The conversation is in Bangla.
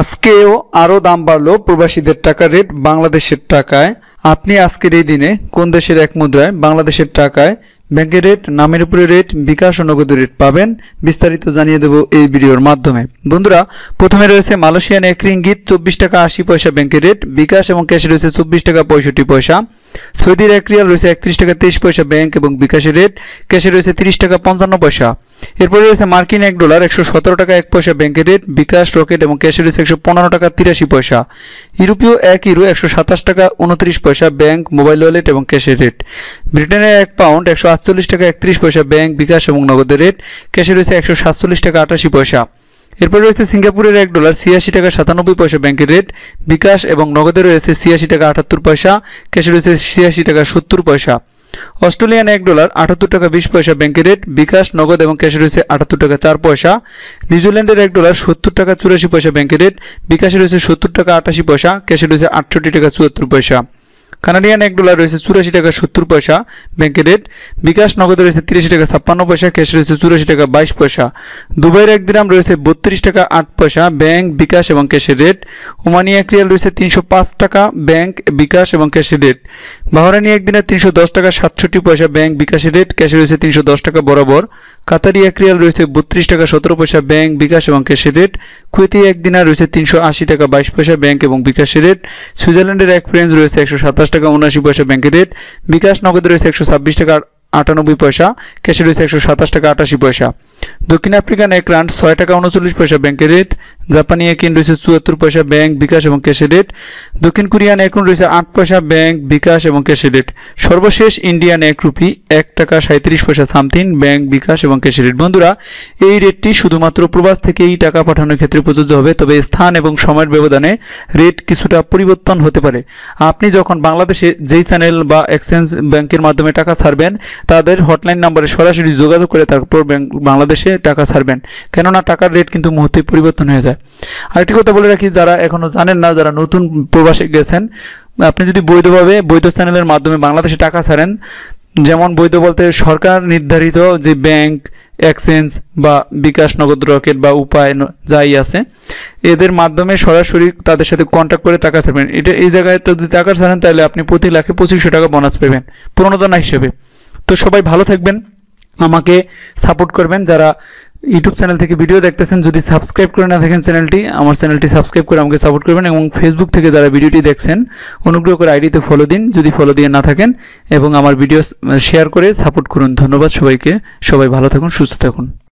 আজকেও আরও দাম বাড়ল প্রবাসীদের টাকা রেট বাংলাদেশের টাকায় আপনি আজকের এই দিনে কোন দেশের এক মুদ্রায় বাংলাদেশের টাকায় ব্যাংকের রেট নামের উপরে রেট বিকাশ ও নগদ রেট পাবেন বিস্তারিত জানিয়ে দেব এই ভিডিওর মাধ্যমে বন্ধুরা প্রথমে রয়েছে মালয়েশিয়ান এক রিঙ্গিত চব্বিশ টাকা আশি পয়সা ব্যাংকের রেট বিকাশ এবং ক্যাশে রয়েছে চব্বিশ টাকা পঁয়ষট্টি পয়সা সৌদি রিয়াল রয়েছে একত্রিশ টাকা তেইশ পয়সা ব্যাংক এবং বিকাশের রেট ক্যাশে রয়েছে তিরিশ টাকা পঞ্চান্ন পয়সা এরপরে রয়েছে মার্কিন এক ডলার একশো সতেরো টাকা এক পয়সা ব্যাংকের রেট বিকাশ রকেট এবং ক্যাশে রয়েছে একশো পনেরো টাকা তিরাশি পয়সা ইউরোপীয় এক ইউরো একশো সাতাশ টাকা উনত্রিশ পয়সা ব্যাংক মোবাইল ওয়ালেট এবং ক্যাশের রেট ব্রিটেনের এক পাউন্ড একশো আটচল্লিশ টাকা একত্রিশ পয়সা ব্যাংক বিকাশ এবং নগদের রেট ক্যাশে রয়েছে একশো সাতচল্লিশ টাকা আটাশি পয়সা এরপর রয়েছে সিঙ্গাপুরের এক ডলার ছিয়াশি টাকা সাতানব্বই পয়সা ব্যাংকের রেট বিকাশ এবং নগদে রয়েছে ছিয়াশি টাকা আটাত্তর পয়সা ক্যাশে রয়েছে ছিয়াশি টাকা সত্তর পয়সা অস্ট্রেলিয়ান এক ডলার আটাত্তর টাকা বিশ পয়সা ব্যাংকের রেট বিকাশ নগদ এবং ক্যাশে রয়েছে আটাত্তর টাকা চার পয়সা নিউজিল্যান্ডের এক ডলার সত্তর টাকা চুরাশি পয়সা ব্যাংকের রেট বিকাশে রয়েছে সত্তর টাকা আটাশি পয়সা ক্যাশে রয়েছে আটষট্টি টাকা চুয়াত্তর পয়সা কানাডিয়ান এক ডলার রয়েছে চুরাশি টাকা সত্তর পয়সা ব্যাংকের রেট বিকাশ নগদ রয়েছে তিরাশি টাকা ছাপ্পান্ন পয়সা ক্যাশ রয়েছে চুরাশি টাকা বাইশ পয়সা দুবাইয়ের এক দিরাম রয়েছে বত্রিশ টাকা আট পয়সা ব্যাংক বিকাশ এবং ক্যাশের রেট ওমানি এক রিয়াল রয়েছে তিনশো পাঁচ টাকা ব্যাংক বিকাশ এবং ক্যাশের রেট বাহরানি এক দিনে তিনশো দশ টাকা সাতষট্টি পয়সা ব্যাংক বিকাশের রেট ক্যাশে রয়েছে তিনশো দশ টাকা বরাবর কাতারি এক রয়েছে বত্রিশ টাকা সতেরো পয়সা ব্যাংক বিকাশ এবং ক্যাশে রেট কুয়েতি এক দিনার রয়েছে তিনশো আশি টাকা বাইশ পয়সা ব্যাংক এবং বিকাশের রেট সুইজারল্যান্ডের এক ফ্রেন্স রয়েছে একশো সাতাশ টাকা উনআশি পয়সা ব্যাংকের রেট বিকাশ নগদে রয়েছে একশো ছাব্বিশ টাকা আটানব্বই পয়সা ক্যাশে রয়েছে একশো সাতাশ টাকা আটাশি পয়সা দক্ষিণ আফ্রিকান এক রান ছয় টাকা উনচল্লিশ পয়সা ব্যাংকের রেট জাপানি এক ইন রয়েছে চুয়াত্তর পয়সা ব্যাংক বিকাশ এবং ক্যাশের রেট দক্ষিণ কোরিয়ান এক রয়েছে আট পয়সা ব্যাংক বিকাশ এবং ক্যাশের রেট সর্বশেষ ইন্ডিয়ান এক রুপি এক টাকা সাঁত্রিশ পয়সা সামথিং ব্যাংক বিকাশ এবং ক্যাশের রেট বন্ধুরা এই রেটটি শুধুমাত্র প্রবাস থেকে এই টাকা পাঠানোর ক্ষেত্রে প্রযোজ্য হবে তবে স্থান এবং সময়ের ব্যবধানে রেট কিছুটা পরিবর্তন হতে পারে আপনি যখন বাংলাদেশে যেই চ্যানেল বা এক্সচেঞ্জ ব্যাংকের মাধ্যমে টাকা ছাড়বেন তাদের হটলাইন নাম্বারে সরাসরি যোগাযোগ করে তারপর ব্যাংক বাংলাদেশ বাংলাদেশে টাকা ছাড়বেন কেননা টাকার রেট কিন্তু মুহূর্তে পরিবর্তন হয়ে যায় আরেকটি কথা বলে রাখি যারা এখনও জানেন না যারা নতুন প্রবাসে গেছেন আপনি যদি বৈধভাবে বৈধ চ্যানেলের মাধ্যমে বাংলাদেশে টাকা ছাড়েন যেমন বৈধ বলতে সরকার নির্ধারিত যে ব্যাংক এক্সচেঞ্জ বা বিকাশ নগদ রকেট বা উপায় যাই আছে এদের মাধ্যমে সরাসরি তাদের সাথে কন্ট্যাক্ট করে টাকা ছাড়বেন এটা এই জায়গায় তো যদি টাকা ছাড়েন তাহলে আপনি প্রতি লাখে পঁচিশশো টাকা বোনাস পাবেন প্রণোদনা হিসেবে তো সবাই ভালো থাকবেন আমাকে সাপোর্ট করবেন যারা ইউটিউব চ্যানেল থেকে ভিডিও দেখতেছেন যদি সাবস্ক্রাইব করে না থাকেন চ্যানেলটি আমার চ্যানেলটি সাবস্ক্রাইব করে আমাকে সাপোর্ট করবেন এবং ফেসবুক থেকে যারা ভিডিওটি দেখছেন অনুগ্রহ করে আইডিতে ফলো দিন যদি ফলো দিয়ে না থাকেন এবং আমার ভিডিও শেয়ার করে সাপোর্ট করুন ধন্যবাদ সবাইকে সবাই ভালো থাকুন সুস্থ থাকুন